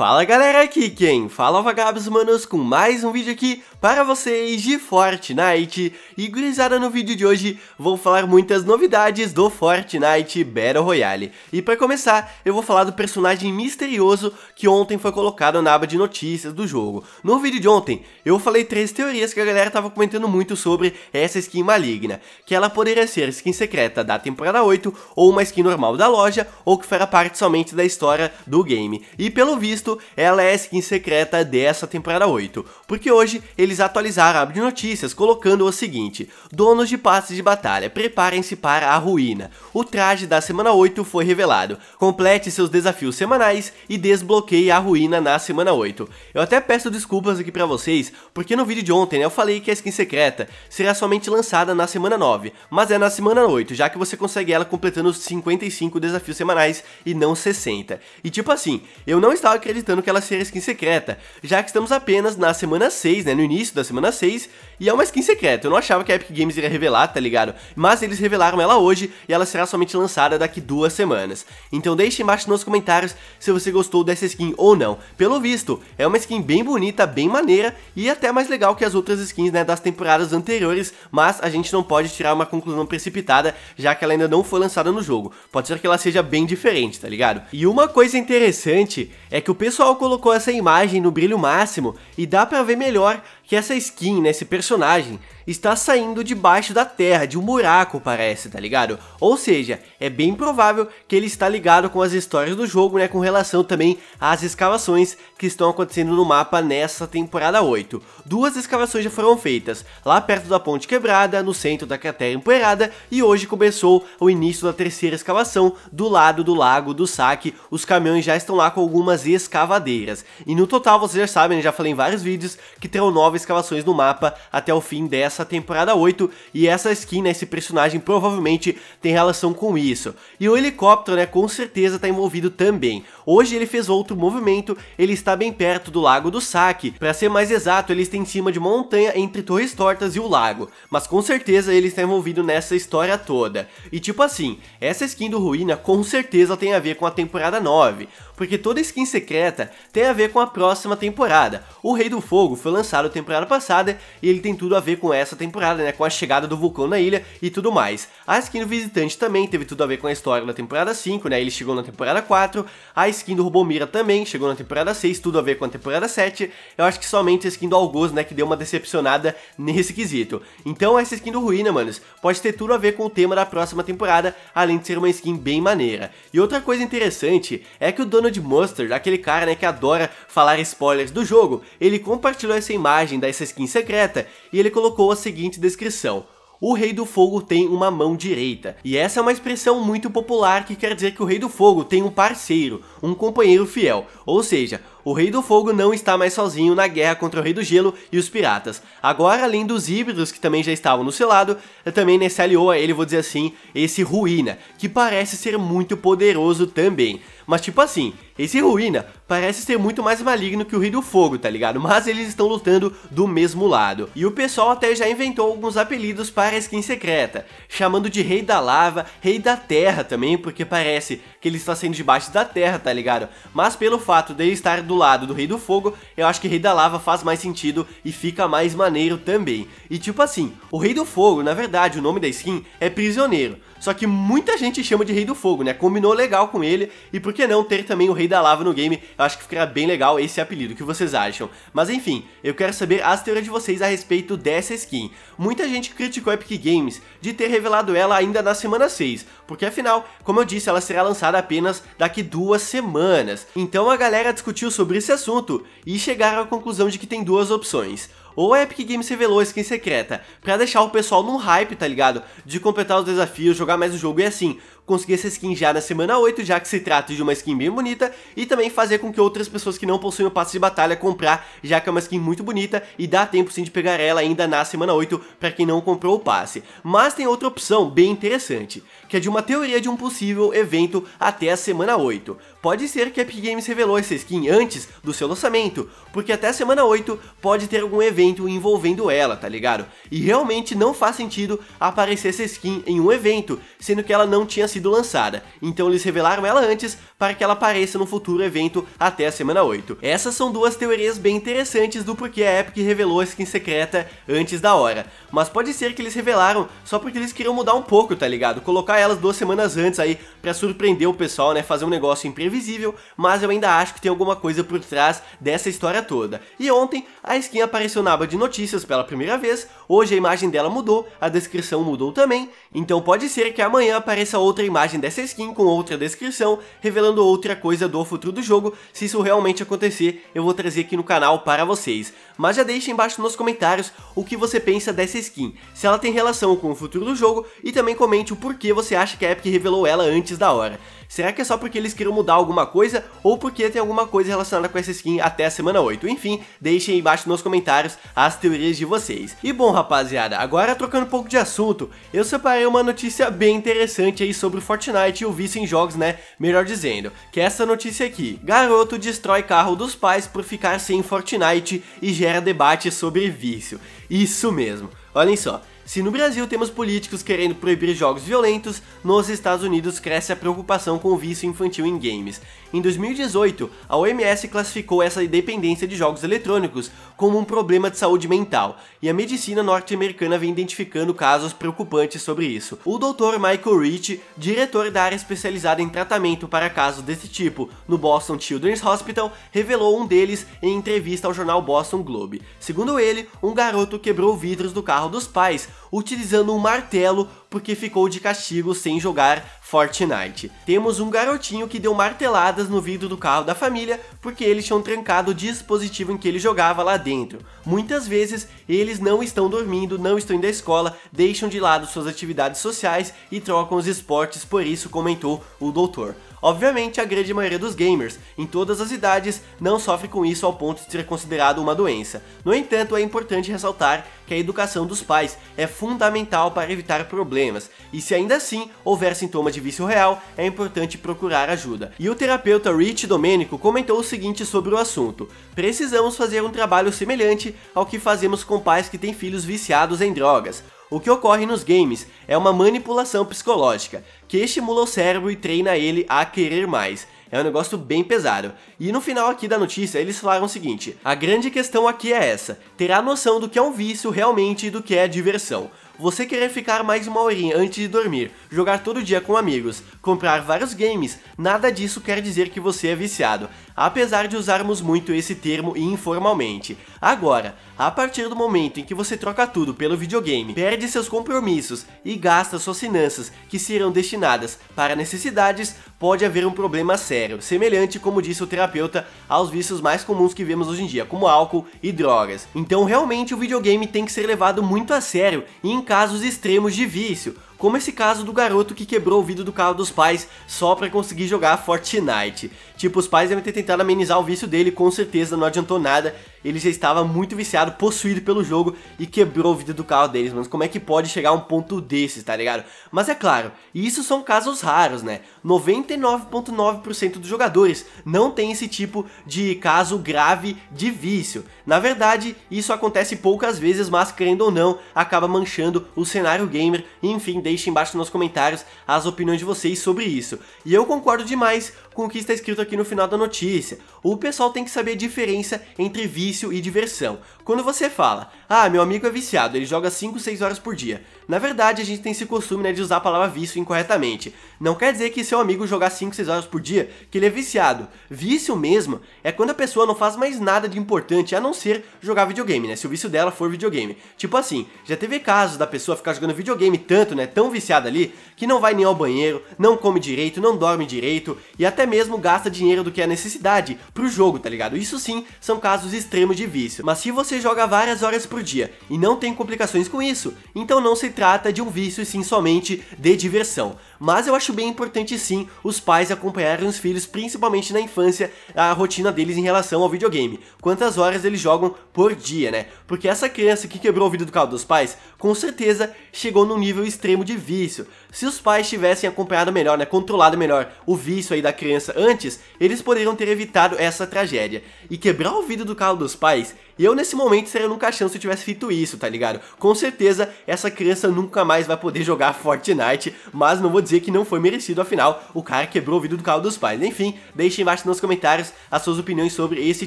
Fala galera aqui quem fala vagabos manos com mais um vídeo aqui para vocês de Fortnite E gurizada no vídeo de hoje vou falar muitas novidades do Fortnite Battle Royale E para começar eu vou falar do personagem misterioso que ontem foi colocado na aba de notícias do jogo No vídeo de ontem eu falei três teorias que a galera tava comentando muito sobre essa skin maligna Que ela poderia ser skin secreta da temporada 8 ou uma skin normal da loja ou que fará parte somente da história do game E pelo visto visto, ela é a skin secreta dessa temporada 8, porque hoje eles atualizaram a aba de notícias colocando o seguinte, donos de passes de batalha, preparem-se para a ruína, o traje da semana 8 foi revelado, complete seus desafios semanais e desbloqueie a ruína na semana 8. Eu até peço desculpas aqui pra vocês, porque no vídeo de ontem né, eu falei que a skin secreta será somente lançada na semana 9, mas é na semana 8, já que você consegue ela completando os 55 desafios semanais e não 60. E tipo assim, eu não estava acreditando acreditando que ela seja skin secreta, já que estamos apenas na semana 6, né, no início da semana 6, e é uma skin secreta. Eu não achava que a Epic Games iria revelar, tá ligado? Mas eles revelaram ela hoje e ela será somente lançada daqui duas semanas. Então deixe embaixo nos comentários se você gostou dessa skin ou não. Pelo visto, é uma skin bem bonita, bem maneira e até mais legal que as outras skins né, das temporadas anteriores, mas a gente não pode tirar uma conclusão precipitada, já que ela ainda não foi lançada no jogo. Pode ser que ela seja bem diferente, tá ligado? E uma coisa interessante é que o pessoal colocou essa imagem no brilho máximo e dá para ver melhor que essa skin, né, esse personagem, está saindo debaixo da terra, de um buraco parece, tá ligado? Ou seja, é bem provável que ele está ligado com as histórias do jogo, né, com relação também às escavações que estão acontecendo no mapa nessa temporada 8. Duas escavações já foram feitas, lá perto da ponte quebrada, no centro da cratera empoeirada, e hoje começou o início da terceira escavação do lado do lago do saque, os caminhões já estão lá com algumas escavadeiras. E no total, vocês já sabem, né, já falei em vários vídeos, que terão nove escavações no mapa até o fim dessa temporada 8, e essa skin, né, esse personagem provavelmente tem relação com isso. E o helicóptero, né, com certeza está envolvido também. Hoje ele fez outro movimento, ele está bem perto do Lago do Saque, para ser mais exato, ele está em cima de uma montanha entre Torres Tortas e o lago, mas com certeza ele está envolvido nessa história toda. E tipo assim, essa skin do Ruína com certeza tem a ver com a temporada 9 porque toda skin secreta tem a ver com a próxima temporada. O Rei do Fogo foi lançado temporada passada e ele tem tudo a ver com essa temporada, né, com a chegada do vulcão na ilha e tudo mais. A skin do Visitante também teve tudo a ver com a história da temporada 5, né, ele chegou na temporada 4. A skin do Rubomira também chegou na temporada 6, tudo a ver com a temporada 7. Eu acho que somente a skin do Algoz, né, que deu uma decepcionada nesse quesito. Então essa skin do Ruína, manos, pode ter tudo a ver com o tema da próxima temporada, além de ser uma skin bem maneira. E outra coisa interessante é que o dono Donald Mustard, aquele cara né, que adora falar spoilers do jogo, ele compartilhou essa imagem dessa skin secreta e ele colocou a seguinte descrição o Rei do Fogo tem uma mão direita. E essa é uma expressão muito popular que quer dizer que o Rei do Fogo tem um parceiro, um companheiro fiel. Ou seja, o Rei do Fogo não está mais sozinho na guerra contra o Rei do Gelo e os piratas. Agora, além dos híbridos que também já estavam no seu lado, eh, também nesse se aliou a ele, vou dizer assim, esse Ruína, que parece ser muito poderoso também. Mas tipo assim, esse Ruína parece ser muito mais maligno que o Rei do Fogo, tá ligado? Mas eles estão lutando do mesmo lado. E o pessoal até já inventou alguns apelidos para a skin secreta, chamando de Rei da Lava, Rei da Terra também, porque parece que ele está sendo debaixo da terra, tá ligado? Mas pelo fato dele estar do lado do Rei do Fogo, eu acho que Rei da Lava faz mais sentido e fica mais maneiro também. E tipo assim, o Rei do Fogo, na verdade, o nome da skin é Prisioneiro. Só que muita gente chama de Rei do Fogo, né? Combinou legal com ele. E por que não ter também o Rei da Lava no game? Eu acho que ficará bem legal esse apelido. O que vocês acham? Mas enfim, eu quero saber as teorias de vocês a respeito dessa skin. Muita gente criticou a Epic Games de ter revelado ela ainda na semana 6. Porque afinal, como eu disse, ela será lançada apenas daqui duas semanas. Então a galera discutiu sobre esse assunto e chegaram à conclusão de que tem duas opções ou a Epic Games revelou a skin secreta, pra deixar o pessoal num hype, tá ligado? De completar os desafios, jogar mais o jogo e assim conseguir essa skin já na semana 8, já que se trata de uma skin bem bonita, e também fazer com que outras pessoas que não possuem o passe de batalha comprar, já que é uma skin muito bonita e dá tempo sim de pegar ela ainda na semana 8 para quem não comprou o passe. Mas tem outra opção bem interessante, que é de uma teoria de um possível evento até a semana 8. Pode ser que a Epic Games revelou essa skin antes do seu lançamento, porque até a semana 8 pode ter algum evento envolvendo ela, tá ligado? E realmente não faz sentido aparecer essa skin em um evento, sendo que ela não tinha sido sido lançada, então eles revelaram ela antes para que ela apareça no futuro evento até a semana 8. Essas são duas teorias bem interessantes do porquê a Epic revelou a skin secreta antes da hora, mas pode ser que eles revelaram só porque eles queriam mudar um pouco, tá ligado? Colocar elas duas semanas antes aí para surpreender o pessoal, né? Fazer um negócio imprevisível, mas eu ainda acho que tem alguma coisa por trás dessa história toda. E ontem a skin apareceu na aba de notícias pela primeira vez, hoje a imagem dela mudou, a descrição mudou também, então pode ser que amanhã apareça outra outra imagem dessa skin com outra descrição, revelando outra coisa do futuro do jogo. Se isso realmente acontecer, eu vou trazer aqui no canal para vocês. Mas já deixe embaixo nos comentários o que você pensa dessa skin, se ela tem relação com o futuro do jogo e também comente o porquê você acha que a Epic revelou ela antes da hora. Será que é só porque eles queriam mudar alguma coisa ou porque tem alguma coisa relacionada com essa skin até a semana 8? Enfim, deixem aí embaixo nos comentários as teorias de vocês. E bom, rapaziada, agora trocando um pouco de assunto, eu separei uma notícia bem interessante aí sobre o Fortnite e o vício em jogos, né? Melhor dizendo, que é essa notícia aqui. Garoto destrói carro dos pais por ficar sem Fortnite e gera debate sobre vício. Isso mesmo. Olhem só, se no Brasil temos políticos querendo proibir jogos violentos, nos Estados Unidos cresce a preocupação com o vício infantil em games. Em 2018, a OMS classificou essa dependência de jogos eletrônicos como um problema de saúde mental, e a medicina norte-americana vem identificando casos preocupantes sobre isso. O Dr. Michael Rich, diretor da área especializada em tratamento para casos desse tipo no Boston Children's Hospital, revelou um deles em entrevista ao jornal Boston Globe. Segundo ele, um garoto quebrou vidros do carro dos pais utilizando um martelo porque ficou de castigo sem jogar Fortnite. Temos um garotinho que deu marteladas no vidro do carro da família porque eles tinham trancado o dispositivo em que ele jogava lá dentro. Muitas vezes eles não estão dormindo, não estão indo à escola, deixam de lado suas atividades sociais e trocam os esportes, por isso comentou o doutor. Obviamente, a grande maioria dos gamers, em todas as idades, não sofre com isso ao ponto de ser considerado uma doença. No entanto, é importante ressaltar que a educação dos pais é fundamental para evitar problemas, e se ainda assim houver sintoma de vício real, é importante procurar ajuda. E o terapeuta Rich Domenico comentou o seguinte sobre o assunto: precisamos fazer um trabalho semelhante ao que fazemos com pais que têm filhos viciados em drogas. O que ocorre nos games é uma manipulação psicológica, que estimula o cérebro e treina ele a querer mais. É um negócio bem pesado. E no final aqui da notícia, eles falaram o seguinte: a grande questão aqui é essa: terá noção do que é um vício realmente e do que é diversão. Você querer ficar mais uma horinha antes de dormir, jogar todo dia com amigos, comprar vários games, nada disso quer dizer que você é viciado, apesar de usarmos muito esse termo informalmente. Agora, a partir do momento em que você troca tudo pelo videogame, perde seus compromissos e gasta suas finanças que serão destinadas para necessidades, pode haver um problema sério, semelhante, como disse o terapeuta, aos vícios mais comuns que vemos hoje em dia, como álcool e drogas. Então realmente o videogame tem que ser levado muito a sério e casos extremos de vício, como esse caso do garoto que quebrou o vidro do carro dos pais só para conseguir jogar Fortnite. Tipo, os pais devem ter tentado amenizar o vício dele, com certeza não adiantou nada. Ele já estava muito viciado, possuído pelo jogo e quebrou o vidro do carro deles, mas como é que pode chegar a um ponto desses, tá ligado? Mas é claro, isso são casos raros, né? 99.9% dos jogadores não tem esse tipo de caso grave de vício. Na verdade, isso acontece poucas vezes, mas querendo ou não, acaba manchando o cenário gamer, enfim, deixem embaixo nos comentários as opiniões de vocês sobre isso. E eu concordo demais com o que está escrito aqui no final da notícia. O pessoal tem que saber a diferença entre vício e diversão. Quando você fala, ah, meu amigo é viciado, ele joga 5, 6 horas por dia. Na verdade, a gente tem esse costume né, de usar a palavra vício incorretamente. Não quer dizer que seu amigo jogar 5, 6 horas por dia, que ele é viciado. Vício mesmo é quando a pessoa não faz mais nada de importante, a não ser jogar videogame, né? Se o vício dela for videogame. Tipo assim, já teve casos da pessoa ficar jogando videogame tanto, né? Tão viciada ali, que não vai nem ao banheiro, não come direito, não dorme direito, e até até mesmo gasta dinheiro do que é necessidade pro jogo, tá ligado? Isso sim são casos extremos de vício. Mas se você joga várias horas por dia e não tem complicações com isso, então não se trata de um vício e sim somente de diversão mas eu acho bem importante sim os pais acompanharem os filhos, principalmente na infância, a rotina deles em relação ao videogame. Quantas horas eles jogam por dia, né? Porque essa criança que quebrou o vidro do carro dos pais, com certeza chegou num nível extremo de vício. Se os pais tivessem acompanhado melhor, né, controlado melhor o vício aí da criança antes, eles poderiam ter evitado essa tragédia. E quebrar o vidro do carro dos pais e eu nesse momento seria num caixão se eu tivesse feito isso, tá ligado? Com certeza essa criança nunca mais vai poder jogar Fortnite, mas não vou dizer que não foi merecido, afinal o cara quebrou o vidro do carro dos pais. Enfim, deixem embaixo nos comentários as suas opiniões sobre esse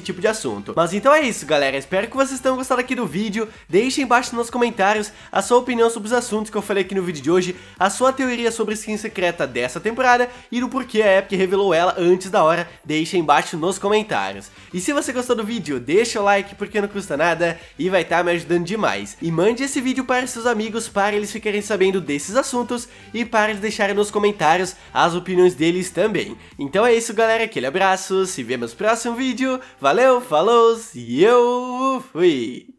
tipo de assunto. Mas então é isso galera, espero que vocês tenham gostado aqui do vídeo, deixem embaixo nos comentários a sua opinião sobre os assuntos que eu falei aqui no vídeo de hoje, a sua teoria sobre skin secreta dessa temporada e do porquê a Epic revelou ela antes da hora, deixem embaixo nos comentários. E se você gostou do vídeo, deixa o like porque não custa nada e vai estar tá me ajudando demais. E mande esse vídeo para seus amigos para eles ficarem sabendo desses assuntos e para eles deixarem nos comentários as opiniões deles também. Então é isso galera, aquele abraço, se vemos no próximo vídeo, valeu, falou e eu fui!